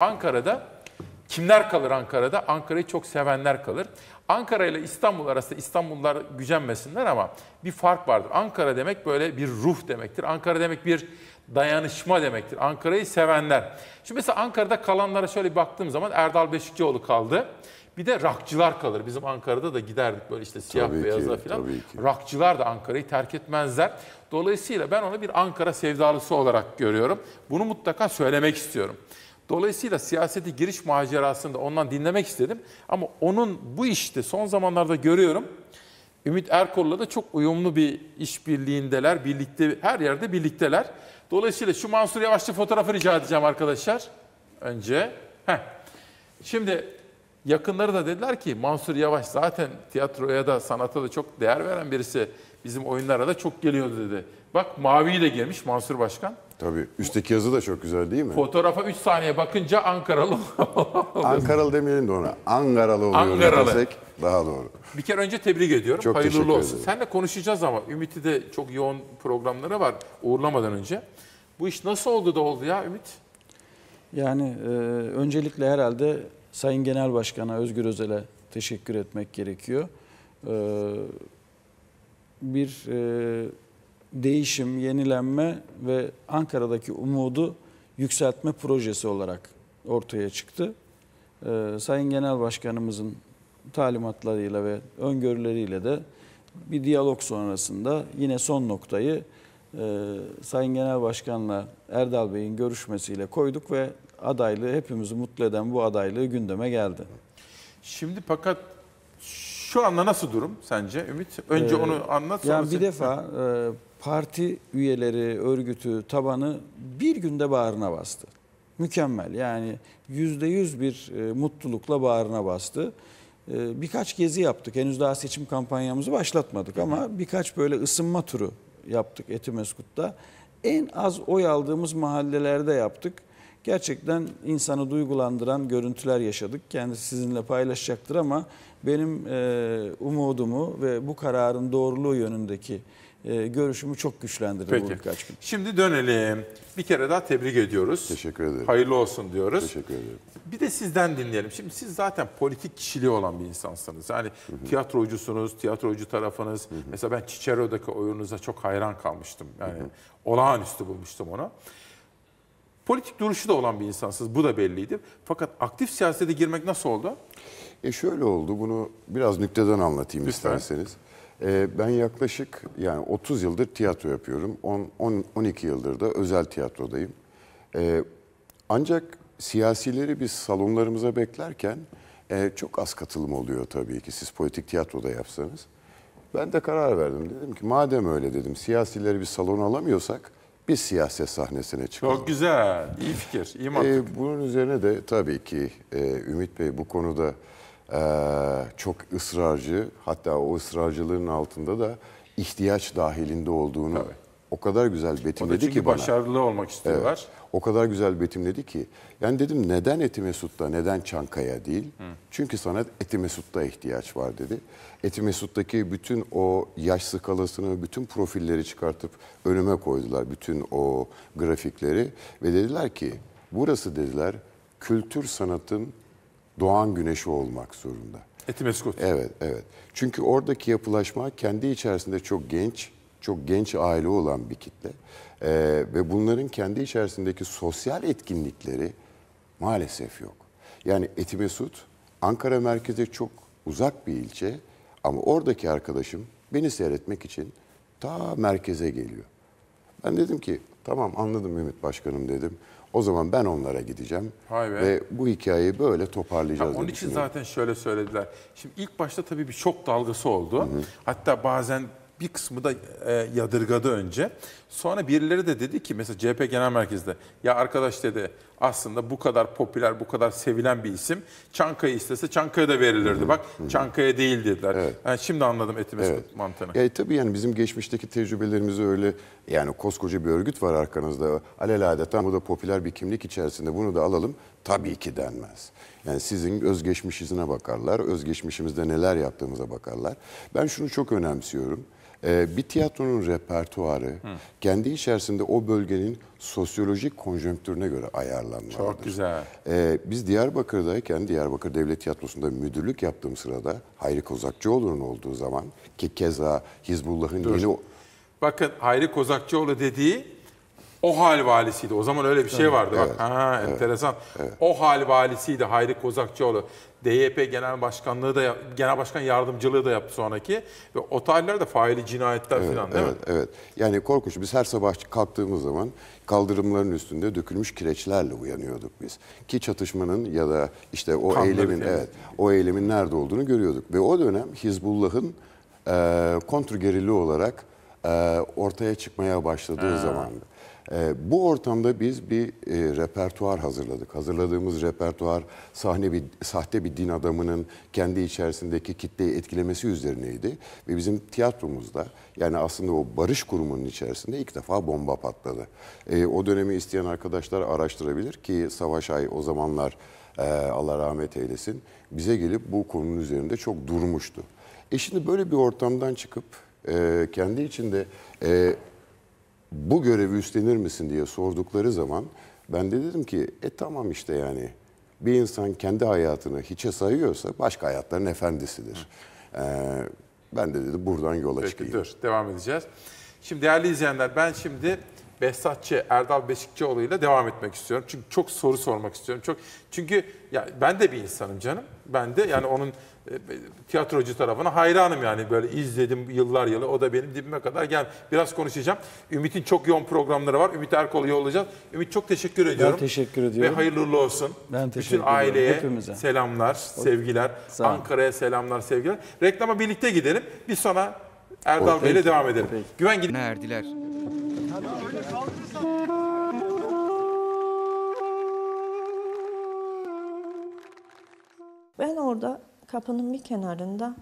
Ankara'da kimler kalır Ankara'da? Ankara'yı çok sevenler kalır. Ankara ile İstanbul arasında İstanbullular gücenmesinler ama bir fark vardır. Ankara demek böyle bir ruh demektir. Ankara demek bir dayanışma demektir. Ankara'yı sevenler. Şimdi mesela Ankara'da kalanlara şöyle baktığım zaman Erdal Beşikçioğlu kaldı. Bir de rakçılar kalır. Bizim Ankara'da da giderdik böyle işte siyah tabii beyaza ki, falan. Rakçılar da Ankara'yı terk etmezler. Dolayısıyla ben onu bir Ankara sevdalısı olarak görüyorum. Bunu mutlaka söylemek istiyorum. Dolayısıyla siyaseti giriş macerasında ondan dinlemek istedim. Ama onun bu işte son zamanlarda görüyorum. Ümit Erkol'la da çok uyumlu bir işbirliğindeler. Birlikte her yerde birlikteler. Dolayısıyla şu Mansur Yavaş'lı fotoğrafı rica edeceğim arkadaşlar. Önce. Heh. Şimdi yakınları da dediler ki Mansur Yavaş zaten tiyatroya da sanata da çok değer veren birisi. Bizim oyunlara da çok geliyordu dedi. Bak maviyi de gelmiş Mansur Başkan. Tabii. Üstteki yazı da çok güzel değil mi? Fotoğrafa 3 saniye bakınca Ankaralı Ankaralı demeyelim de ona. Angaralı oluyor Angaralı. daha doğru. Bir kere önce tebrik ediyorum. Çok Hayırlı olsun. Ederim. Seninle konuşacağız ama Ümit'i de çok yoğun programları var uğurlamadan önce. Bu iş nasıl oldu da oldu ya Ümit? Yani e, öncelikle herhalde Sayın Genel Başkan'a Özgür Özel'e teşekkür etmek gerekiyor. E, bir e, değişim, yenilenme ve Ankara'daki umudu yükseltme projesi olarak ortaya çıktı. Ee, Sayın Genel Başkanımızın talimatlarıyla ve öngörüleriyle de bir diyalog sonrasında yine son noktayı e, Sayın Genel Başkan'la Erdal Bey'in görüşmesiyle koyduk ve adaylığı hepimizi mutlu eden bu adaylığı gündeme geldi. Şimdi fakat şu anda nasıl durum sence Ümit? Önce ee, onu anlat. Sonra yani bir sen... defa parti üyeleri, örgütü, tabanı bir günde bağrına bastı. Mükemmel yani yüzde yüz bir e, mutlulukla bağrına bastı. E, birkaç gezi yaptık. Henüz daha seçim kampanyamızı başlatmadık ama birkaç böyle ısınma turu yaptık Etimeskut'ta. En az oy aldığımız mahallelerde yaptık. Gerçekten insanı duygulandıran görüntüler yaşadık. Kendisi sizinle paylaşacaktır ama benim e, umudumu ve bu kararın doğruluğu yönündeki ee, görüşümü çok güçlendirdi Peki. bu birkaç gün. Şimdi dönelim. Bir kere daha tebrik ediyoruz. Teşekkür ederim. Hayırlı olsun diyoruz. Teşekkür ederim. Bir de sizden dinleyelim. Şimdi siz zaten politik kişiliği olan bir insansınız. Yani hı hı. tiyatrocusunuz, tiyatrocu tarafınız. Hı hı. Mesela ben Cicero'daki oyununuza çok hayran kalmıştım. Yani hı hı. olağanüstü bulmuştum onu. Politik duruşu da olan bir insansınız. Bu da belliydi. Fakat aktif siyasete girmek nasıl oldu? E şöyle oldu. Bunu biraz nükteden anlatayım Lütfen. isterseniz. Ee, ben yaklaşık yani 30 yıldır tiyatro yapıyorum. 10, 10 12 yıldır da özel tiyatrodayım. Ee, ancak siyasileri biz salonlarımıza beklerken e, çok az katılım oluyor tabii ki siz politik tiyatroda yapsanız. Ben de karar verdim. Dedim ki madem öyle dedim siyasileri bir salon alamıyorsak biz siyaset sahnesine çıkalım. Çok güzel. İyi fikir. İyi ee, mantık. E, bunun üzerine de tabii ki e, Ümit Bey bu konuda ee, çok ısrarcı hatta o ısrarcılığın altında da ihtiyaç dahilinde olduğunu Tabii. o kadar güzel betimledi ki bana. başarılı olmak istiyorlar. Evet, o kadar güzel betimledi ki. Yani dedim neden Eti Mesut'ta neden Çankaya değil? Hı. Çünkü sanat Eti Mesut'ta ihtiyaç var dedi. Eti Mesut'taki bütün o yaş skalasını, bütün profilleri çıkartıp önüme koydular. Bütün o grafikleri ve dediler ki burası dediler kültür sanatın doğan güneşi olmak zorunda. Etimeskut. Evet, evet. Çünkü oradaki yapılaşma kendi içerisinde çok genç, çok genç aile olan bir kitle. Ee, ve bunların kendi içerisindeki sosyal etkinlikleri maalesef yok. Yani Etimesut Ankara merkeze çok uzak bir ilçe ama oradaki arkadaşım beni seyretmek için ta merkeze geliyor. Ben dedim ki tamam anladım Ümit Başkanım dedim. O zaman ben onlara gideceğim ve bu hikayeyi böyle toparlayacağız. Ha, onun için zaten şöyle söylediler. Şimdi ilk başta tabii bir şok dalgası oldu. Hı hı. Hatta bazen bir kısmı da e, yadırgadı önce. Sonra birileri de dedi ki mesela CHP Genel Merkezi'de ya arkadaş dedi aslında bu kadar popüler, bu kadar sevilen bir isim. Çankaya istese Çankaya da verilirdi. Bak Çankaya değil dediler. Evet. Yani şimdi anladım etimiz evet. mantığını. E, tabii yani bizim geçmişteki tecrübelerimizi öyle yani koskoca bir örgüt var arkanızda. Alelade tam bu da popüler bir kimlik içerisinde bunu da alalım. Tabii ki denmez. Yani sizin özgeçmişinize bakarlar. Özgeçmişimizde neler yaptığımıza bakarlar. Ben şunu çok önemsiyorum. Ee, bir tiyatronun repertuarı Hı. kendi içerisinde o bölgenin sosyolojik konjonktürüne göre ayarlanmalıdır. Çok güzel. Ee, biz Diyarbakır'dayken Diyarbakır Devlet Tiyatrosu'nda müdürlük yaptığım sırada Hayri Kozakçıoğlu'nun olduğu zaman ki keza Hizbullah'ın yeni... Bakın Hayri Kozakçıoğlu dediği o hal valisiydi. O zaman öyle bir şey vardı. Evet, Bak, ha, enteresan. Evet. O hal valisiydi Hayri Kozakçıoğlu. DYP Genel Başkanlığı da Genel Başkan Yardımcılığı da yaptı sonraki ve o tarihlerde faili cinayetler evet, falan değil evet, mi? Evet. Yani korkunç. Biz her sabah kalktığımız zaman kaldırımların üstünde dökülmüş kireçlerle uyanıyorduk biz. Ki çatışmanın ya da işte o Kanlı eylemin yani. evet o eylemin nerede olduğunu görüyorduk ve o dönem Hizbullah'ın e, kontrgerilli olarak e, ortaya çıkmaya başladığı ha. zamandı. E, bu ortamda biz bir e, repertuar hazırladık. Hazırladığımız repertuar sahne bir sahte bir din adamının kendi içerisindeki kitleyi etkilemesi üzerineydi ve bizim tiyatromuzda yani aslında o barış kurumunun içerisinde ilk defa bomba patladı. E, o dönemi isteyen arkadaşlar araştırabilir ki Savaş Ay o zamanlar e, Allah rahmet eylesin bize gelip bu konunun üzerinde çok durmuştu. E şimdi böyle bir ortamdan çıkıp e, kendi içinde e, bu görevi üstlenir misin diye sordukları zaman ben de dedim ki e tamam işte yani bir insan kendi hayatını hiçe sayıyorsa başka hayatların efendisidir. Ee, ben de dedi buradan yola Peki, çıkayım. Dur devam edeceğiz. Şimdi değerli izleyenler ben şimdi Behzatçı, Erdal Beşikçioğlu olayıyla devam etmek istiyorum. Çünkü çok soru sormak istiyorum. Çok çünkü ya ben de bir insanım canım. Ben de yani onun e, tiyatrocu tarafına hayranım yani böyle izledim yıllar yılı o da benim dibime kadar gel biraz konuşacağım. Ümit'in çok yoğun programları var. Ümit Erkol'u yollayacağız. Ümit çok teşekkür ediyorum. Ben teşekkür ediyorum. Ve hayırlı uğurlu olsun. Ben teşekkür Bütün aileye Hepimize. selamlar, sevgiler. Ankara'ya selamlar, sevgiler. Reklama birlikte gidelim. Bir sonra Erdal Bey'le devam edelim. Peki. Güven gidin. Erdiler. Hadi. Ben orada kapının bir kenarında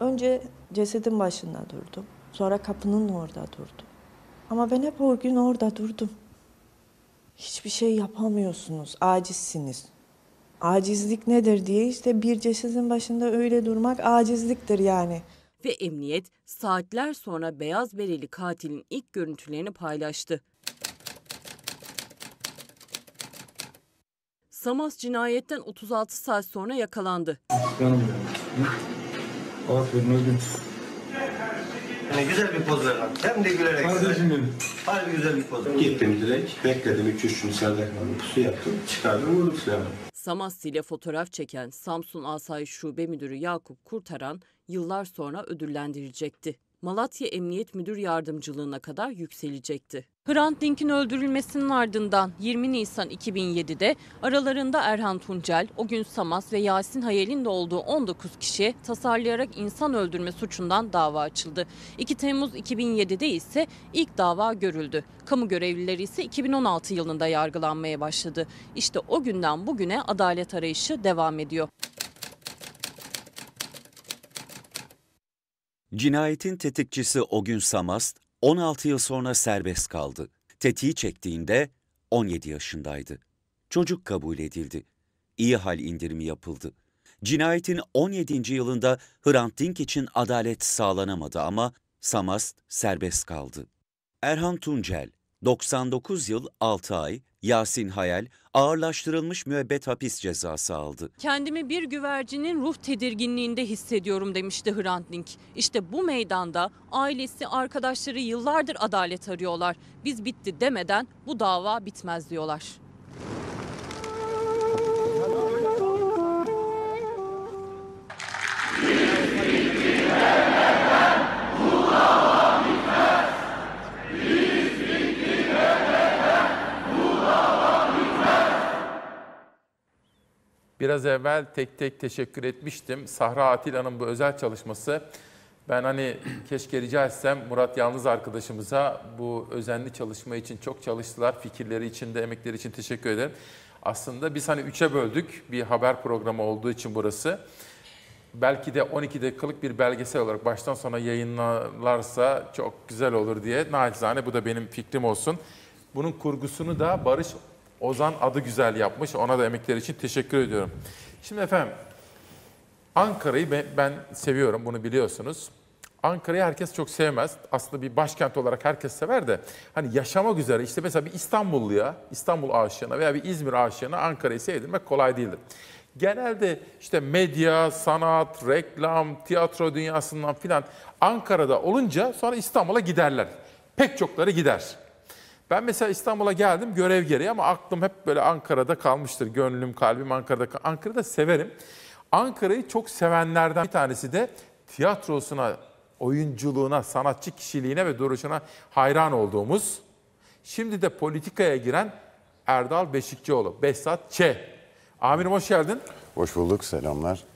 önce cesedin başında durdum. Sonra kapının orada durdum. Ama ben hep o gün orada durdum. Hiçbir şey yapamıyorsunuz, acizsiniz. Acizlik nedir diye işte bir cesedin başında öyle durmak acizliktir yani ve emniyet saatler sonra beyaz bereli katilin ilk görüntülerini paylaştı. Samas cinayetten 36 saat sonra yakalandı. Ne güzel bir poz verdim, Hem de gülerek. Kardeşim benim. Harbi güzel bir poz. Gittim direkt. Bekledim 2-3 gün serdek Pusu yaptım. Çıkardım vurdum silahı. Samas ile fotoğraf çeken Samsun Asayiş Şube Müdürü Yakup Kurtaran yıllar sonra ödüllendirecekti. Malatya Emniyet Müdür Yardımcılığına kadar yükselecekti. Hrant Dink'in öldürülmesinin ardından 20 Nisan 2007'de aralarında Erhan Tuncel, o gün Samas ve Yasin Hayal'in de olduğu 19 kişi tasarlayarak insan öldürme suçundan dava açıldı. 2 Temmuz 2007'de ise ilk dava görüldü. Kamu görevlileri ise 2016 yılında yargılanmaya başladı. İşte o günden bugüne adalet arayışı devam ediyor. Cinayetin tetikçisi o gün Samast 16 yıl sonra serbest kaldı. Tetiği çektiğinde 17 yaşındaydı. Çocuk kabul edildi. İyi hal indirimi yapıldı. Cinayetin 17. yılında Hrant Dink için adalet sağlanamadı ama Samast serbest kaldı. Erhan Tuncel, 99 yıl 6 ay Yasin Hayal ağırlaştırılmış müebbet hapis cezası aldı. Kendimi bir güvercinin ruh tedirginliğinde hissediyorum demişti Hrant Dink. İşte bu meydanda ailesi, arkadaşları yıllardır adalet arıyorlar. Biz bitti demeden bu dava bitmez diyorlar. Biraz evvel tek tek teşekkür etmiştim. Sahra Atila'nın bu özel çalışması. Ben hani keşke rica etsem Murat Yalnız arkadaşımıza bu özenli çalışma için çok çalıştılar. Fikirleri için de emekleri için teşekkür ederim. Aslında biz hani üçe böldük bir haber programı olduğu için burası. Belki de 12 dakikalık bir belgesel olarak baştan sona yayınlarlarsa çok güzel olur diye. Nacizane bu da benim fikrim olsun. Bunun kurgusunu da Barış Ozan adı güzel yapmış. Ona da emekleri için teşekkür ediyorum. Şimdi efendim Ankara'yı ben, seviyorum bunu biliyorsunuz. Ankara'yı herkes çok sevmez. Aslında bir başkent olarak herkes sever de hani yaşama güzel. işte mesela bir İstanbulluya, İstanbul aşığına veya bir İzmir aşığına Ankara'yı sevdirmek kolay değildir. Genelde işte medya, sanat, reklam, tiyatro dünyasından filan Ankara'da olunca sonra İstanbul'a giderler. Pek çokları gider. Ben mesela İstanbul'a geldim görev gereği ama aklım hep böyle Ankara'da kalmıştır. Gönlüm, kalbim Ankara'da. Kal- Ankara'da severim. Ankara'yı çok sevenlerden bir tanesi de tiyatrosuna, oyunculuğuna, sanatçı kişiliğine ve duruşuna hayran olduğumuz, şimdi de politikaya giren Erdal Beşikçioğlu, Behzat Ç. Amirim hoş geldin. Hoş bulduk, selamlar.